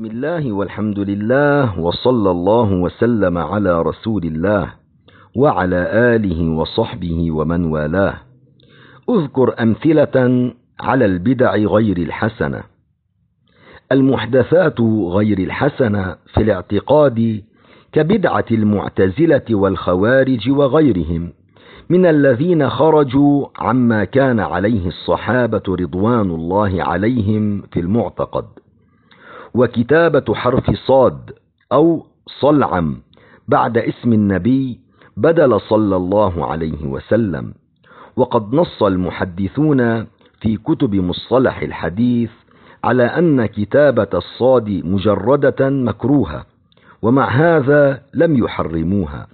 بسم الله والحمد لله وصلى الله وسلم على رسول الله وعلى آله وصحبه ومن والاه اذكر أمثلة على البدع غير الحسنة المحدثات غير الحسنة في الاعتقاد كبدعة المعتزلة والخوارج وغيرهم من الذين خرجوا عما كان عليه الصحابة رضوان الله عليهم في المعتقد وكتابة حرف صاد أو صلعم بعد اسم النبي بدل صلى الله عليه وسلم وقد نص المحدثون في كتب مصطلح الحديث على أن كتابة الصاد مجردة مكروهة ومع هذا لم يحرموها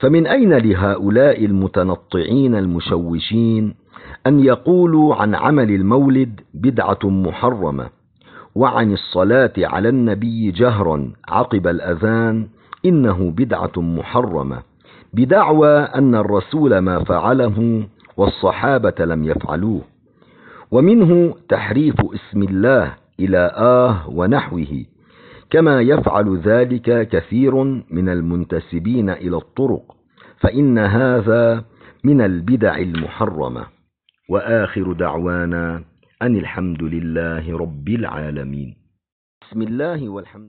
فمن أين لهؤلاء المتنطعين المشوشين أن يقولوا عن عمل المولد بدعة محرمة وعن الصلاة على النبي جهرا عقب الأذان إنه بدعة محرمة بدعوى أن الرسول ما فعله والصحابة لم يفعلوه ومنه تحريف اسم الله إلى آه ونحوه كما يفعل ذلك كثير من المنتسبين إلى الطرق فإن هذا من البدع المحرمة وآخر دعوانا أن الحمد لله رب العالمين بسم الله والحمد